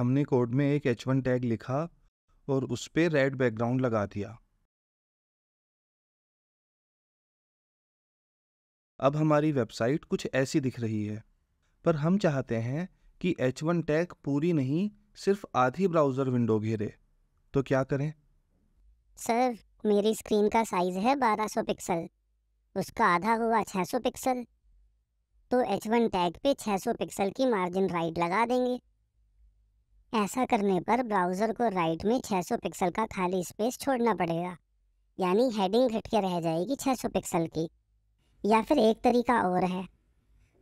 हमने कोड में एक एच वन टैग लिखा और उस पर रेड बैकग्राउंड लगा दिया अब हमारी वेबसाइट कुछ ऐसी दिख रही है पर हम चाहते हैं कि एच वन टैग पूरी नहीं सिर्फ आधी ब्राउज़र विंडो घेरे तो क्या करें सर मेरी स्क्रीन का साइज है 1200 पिक्सल उसका आधा हुआ 600 पिक्सल तो एच वन टैग पे 600 पिक्सल की मार्जिन राइट लगा देंगे ऐसा करने पर ब्राउज़र को राइट में 600 पिक्सल का खाली स्पेस छोड़ना पड़ेगा यानी हेडिंग घट के रह जाएगी 600 पिक्सल की या फिर एक तरीका और है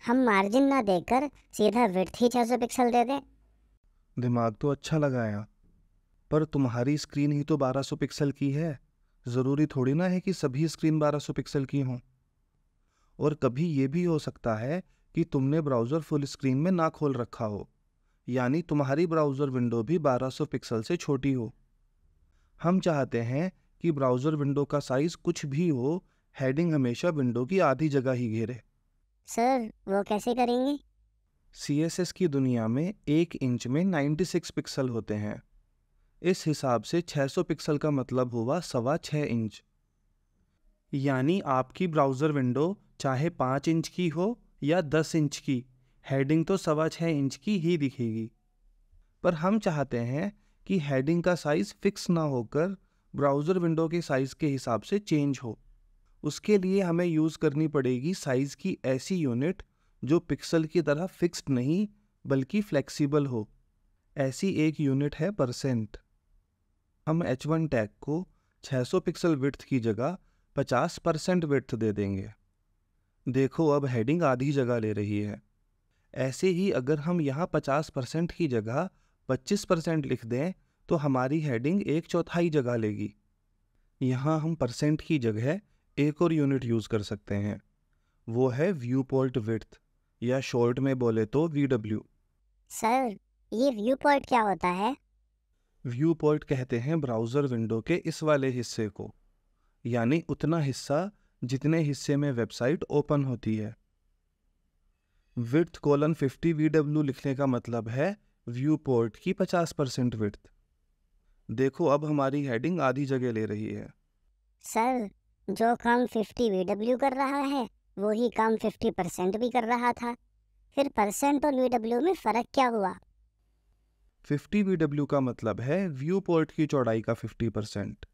हम मार्जिन ना देकर सीधा विड्थ ही 600 पिक्सल दे दें दिमाग तो अच्छा लगाया पर तुम्हारी स्क्रीन ही तो 1200 पिक्सल की है ज़रूरी थोड़ी ना है कि सभी स्क्रीन 1200 पिक्सल की हों और कभी ये भी हो सकता है कि तुमने ब्राउज़र फुल स्क्रीन में ना खोल रखा हो यानी तुम्हारी ब्राउज़र विंडो भी 1200 पिक्सल से छोटी हो हम चाहते हैं कि ब्राउज़र विंडो का साइज़ कुछ भी हो हेडिंग हमेशा विंडो की आधी जगह ही घेरे सर वो कैसे करेंगे सी की दुनिया में एक इंच में 96 पिक्सल होते हैं इस हिसाब से 600 पिक्सल का मतलब हुआ सवा छः इंच यानी आपकी ब्राउज़र विंडो चाहे पाँच इंच की हो या दस इंच की हेडिंग तो सवा छः इंच की ही दिखेगी पर हम चाहते हैं कि हेडिंग का साइज़ फिक्स ना होकर ब्राउज़र विंडो के साइज़ के हिसाब से चेंज हो उसके लिए हमें यूज़ करनी पड़ेगी साइज़ की ऐसी यूनिट जो पिक्सल की तरह फिक्स्ड नहीं बल्कि फ्लेक्सिबल हो ऐसी एक यूनिट है परसेंट हम H1 टैग को 600 पिक्सल विड्थ की जगह 50 परसेंट विड्थ दे देंगे देखो अब हेडिंग आधी जगह ले रही है ऐसे ही अगर हम यहाँ पचास परसेंट की जगह पच्चीस परसेंट लिख दें तो हमारी हेडिंग एक चौथाई जगह लेगी यहाँ हम परसेंट की जगह एक और यूनिट यूज़ कर सकते हैं वो है व्यू पॉइंट विथ या शॉर्ट में बोले तो वी डब्ल्यू सर ये व्यू पॉइंट क्या होता है व्यू पॉइंट कहते हैं ब्राउज़र विंडो के इस वाले हिस्से को यानी उतना हिस्सा जितने हिस्से में वेबसाइट ओपन होती है विथ कोलन 50 वी डब्ल्यू लिखने का मतलब है व्यू पोर्ट की 50 परसेंट विथ देखो अब हमारी हेडिंग आधी जगह ले रही है सर जो काम 50 वी डब्ल्यू कर रहा है वही काम 50 परसेंट भी कर रहा था फिर परसेंट और वी डब्ल्यू में फ़र्क क्या हुआ 50 वी डब्ल्यू का मतलब है व्यू पोर्ट की चौड़ाई का 50 परसेंट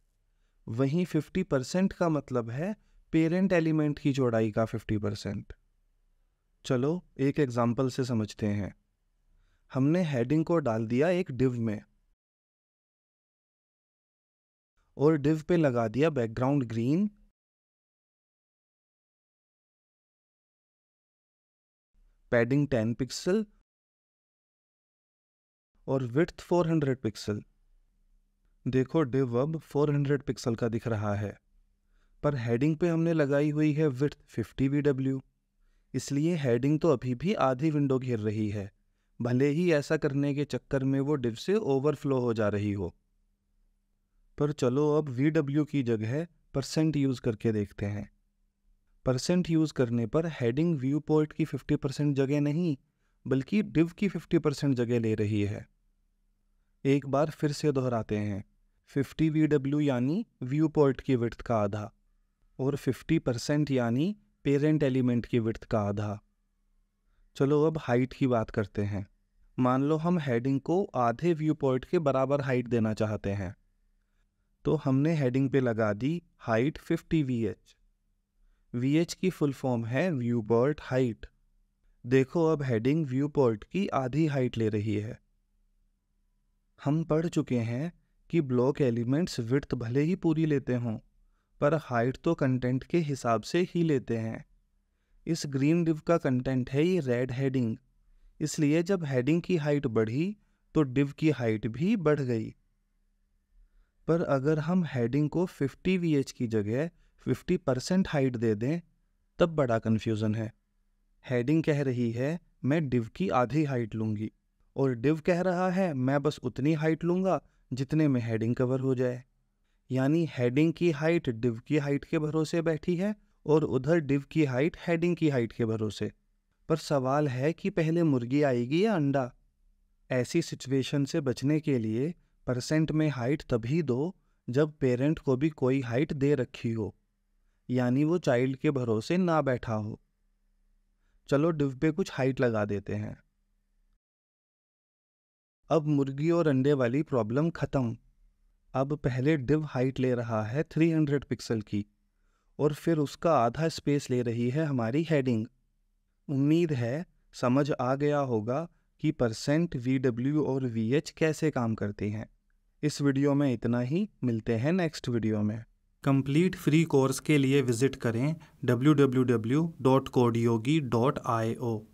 वहीं 50 परसेंट का मतलब है पेरेंट एलिमेंट की चौड़ाई का 50 परसेंट चलो एक एग्जाम्पल से समझते हैं हमने हेडिंग को डाल दिया एक डिव में और डिव पे लगा दिया बैकग्राउंड ग्रीन पैडिंग 10 पिक्सल और विथ 400 पिक्सल देखो डिव अब 400 पिक्सल का दिख रहा है पर हेडिंग पे हमने लगाई हुई है विथ 50 वी डब्ल्यू इसलिए हेडिंग तो अभी भी आधी विंडो घेर रही है भले ही ऐसा करने के चक्कर में वो डिव से ओवरफ्लो हो जा रही हो पर चलो अब वी डब्ल्यू की जगह परसेंट यूज़ करके देखते हैं परसेंट यूज़ करने पर हेडिंग व्यू पॉइंट की 50 परसेंट जगह नहीं बल्कि डिव की 50 परसेंट जगह ले रही है एक बार फिर से दोहराते हैं 50 वी डब्ल्यू यानी व्यू पॉइंट की विर्थ का आधा और 50 परसेंट यानी पेरेंट एलिमेंट की विर्थ का आधा चलो अब हाइट की बात करते हैं मान लो हम हेडिंग को आधे व्यू पॉइंट के बराबर हाइट देना चाहते हैं तो हमने हेडिंग पे लगा दी हाइट 50 वी एच की फुल फॉर्म है व्यू पॉइंट हाइट देखो अब हेडिंग व्यू पॉइंट की आधी हाइट ले रही है हम पढ़ चुके हैं कि ब्लॉक एलिमेंट्स विर्थ भले ही पूरी लेते हों पर हाइट तो कंटेंट के हिसाब से ही लेते हैं इस ग्रीन डिव का कंटेंट है ये रेड हेडिंग इसलिए जब हेडिंग की हाइट बढ़ी तो डिव की हाइट भी बढ़ गई पर अगर हम हेडिंग को 50 वी की जगह 50 परसेंट हाइट दे दें तब बड़ा कन्फ्यूज़न है हेडिंग कह रही है मैं डिव की आधी हाइट लूँगी और डिव कह रहा है मैं बस उतनी हाइट लूँगा जितने में हेडिंग कवर हो जाए यानी हेडिंग की हाइट डिव की हाइट के भरोसे बैठी है और उधर डिव की हाइट हेडिंग की हाइट के भरोसे पर सवाल है कि पहले मुर्गी आएगी या अंडा ऐसी सिचुएशन से बचने के लिए परसेंट में हाइट तभी दो जब पेरेंट को भी कोई हाइट दे रखी हो यानी वो चाइल्ड के भरोसे ना बैठा हो चलो डिव पे कुछ हाइट लगा देते हैं अब मुर्गी और अंडे वाली प्रॉब्लम खत्म अब पहले डिव हाइट ले रहा है 300 पिक्सल की और फिर उसका आधा स्पेस ले रही है हमारी हेडिंग उम्मीद है समझ आ गया होगा कि परसेंट वी डब्ल्यू और वी एच कैसे काम करते हैं इस वीडियो में इतना ही मिलते हैं नेक्स्ट वीडियो में कंप्लीट फ्री कोर्स के लिए विजिट करें ओ